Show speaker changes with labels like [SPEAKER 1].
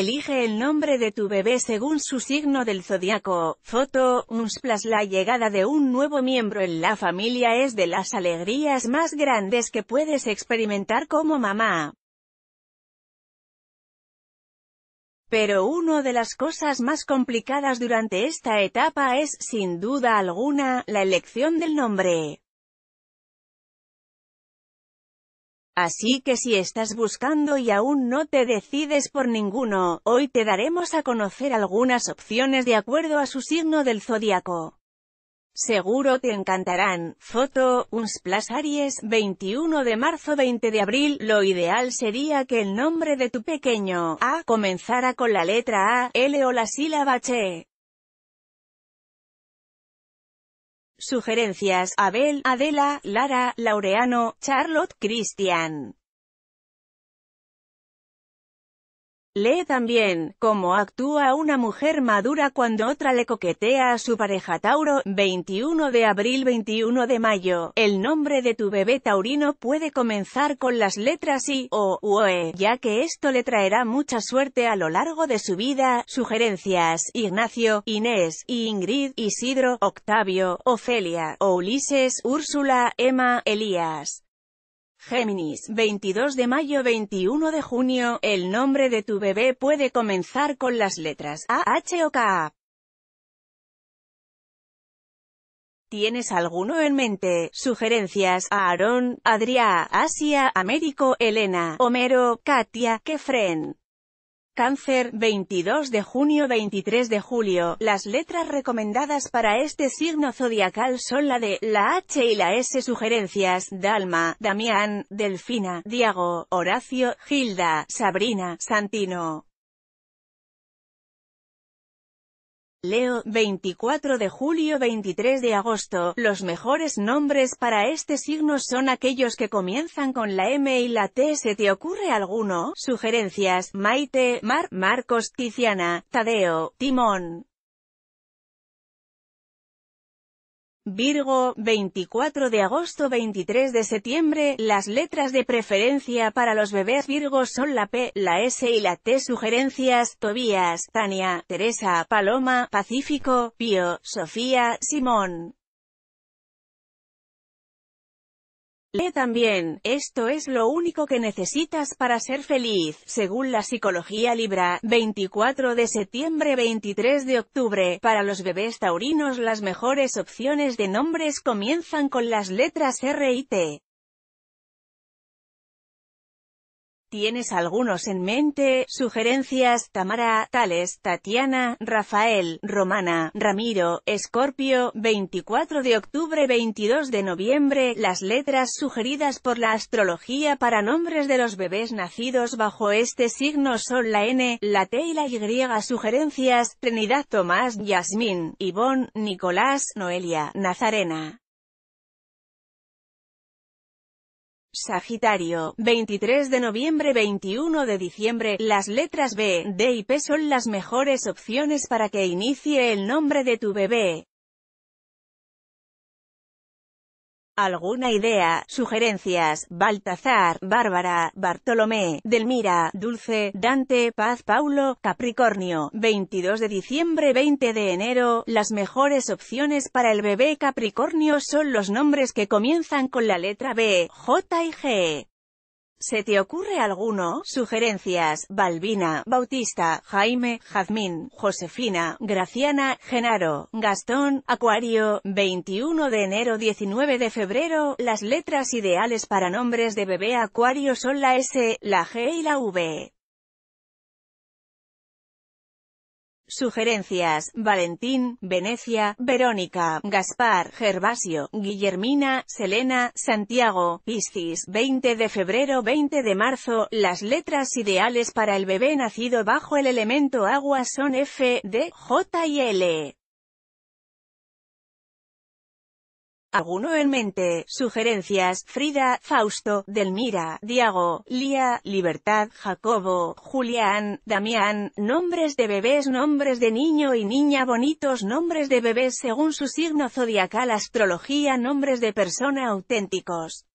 [SPEAKER 1] Elige el nombre de tu bebé según su signo del zodiaco. Foto, Unsplash La llegada de un nuevo miembro en la familia es de las alegrías más grandes que puedes experimentar como mamá. Pero una de las cosas más complicadas durante esta etapa es, sin duda alguna, la elección del nombre. Así que si estás buscando y aún no te decides por ninguno, hoy te daremos a conocer algunas opciones de acuerdo a su signo del zodiaco. Seguro te encantarán. Foto, Unsplash Aries, 21 de marzo 20 de abril. Lo ideal sería que el nombre de tu pequeño, A, comenzara con la letra A, L o la sílaba Che. Sugerencias, Abel, Adela, Lara, Laureano, Charlotte, Cristian. Lee también, cómo actúa una mujer madura cuando otra le coquetea a su pareja Tauro, 21 de abril 21 de mayo. El nombre de tu bebé taurino puede comenzar con las letras I, O, U, e, ya que esto le traerá mucha suerte a lo largo de su vida. Sugerencias, Ignacio, Inés, Ingrid, Isidro, Octavio, Ofelia, o Ulises, Úrsula, Emma, Elías. Géminis, 22 de mayo 21 de junio, el nombre de tu bebé puede comenzar con las letras A, H o K. ¿Tienes alguno en mente? Sugerencias, Aarón, Adrià, Asia, Américo, Elena, Homero, Katia, Kefren. Cáncer, 22 de junio 23 de julio. Las letras recomendadas para este signo zodiacal son la de, la H y la S. Sugerencias, Dalma, Damián, Delfina, Diago, Horacio, Gilda, Sabrina, Santino. Leo, 24 de julio 23 de agosto, los mejores nombres para este signo son aquellos que comienzan con la M y la T. ¿Se te ocurre alguno? Sugerencias, Maite, Mar, Marcos, Tiziana, Tadeo, Timón. Virgo, 24 de agosto 23 de septiembre, las letras de preferencia para los bebés Virgo son la P, la S y la T. Sugerencias, Tobías, Tania, Teresa, Paloma, Pacífico, Pío, Sofía, Simón. también, esto es lo único que necesitas para ser feliz, según la psicología Libra, 24 de septiembre 23 de octubre, para los bebés taurinos las mejores opciones de nombres comienzan con las letras R y T. ¿Tienes algunos en mente? Sugerencias, Tamara, Tales, Tatiana, Rafael, Romana, Ramiro, Escorpio, 24 de octubre 22 de noviembre, las letras sugeridas por la astrología para nombres de los bebés nacidos bajo este signo son la N, la T y la Y. Sugerencias, Trinidad Tomás, Yasmín, Ivón, Nicolás, Noelia, Nazarena. Sagitario, 23 de noviembre 21 de diciembre, las letras B, D y P son las mejores opciones para que inicie el nombre de tu bebé. ¿Alguna idea, sugerencias? Baltazar, Bárbara, Bartolomé, Delmira, Dulce, Dante, Paz, Paulo, Capricornio, 22 de diciembre 20 de enero, las mejores opciones para el bebé Capricornio son los nombres que comienzan con la letra B, J y G. ¿Se te ocurre alguno? Sugerencias, Balbina, Bautista, Jaime, Jazmín, Josefina, Graciana, Genaro, Gastón, Acuario, 21 de enero 19 de febrero, las letras ideales para nombres de bebé Acuario son la S, la G y la V. Sugerencias, Valentín, Venecia, Verónica, Gaspar, Gervasio, Guillermina, Selena, Santiago, Piscis, 20 de febrero 20 de marzo, las letras ideales para el bebé nacido bajo el elemento agua son F, D, J y L. Alguno en mente, sugerencias, Frida, Fausto, Delmira, Diago, Lía, Libertad, Jacobo, Julián, Damián, nombres de bebés, nombres de niño y niña bonitos, nombres de bebés según su signo zodiacal, astrología, nombres de persona auténticos.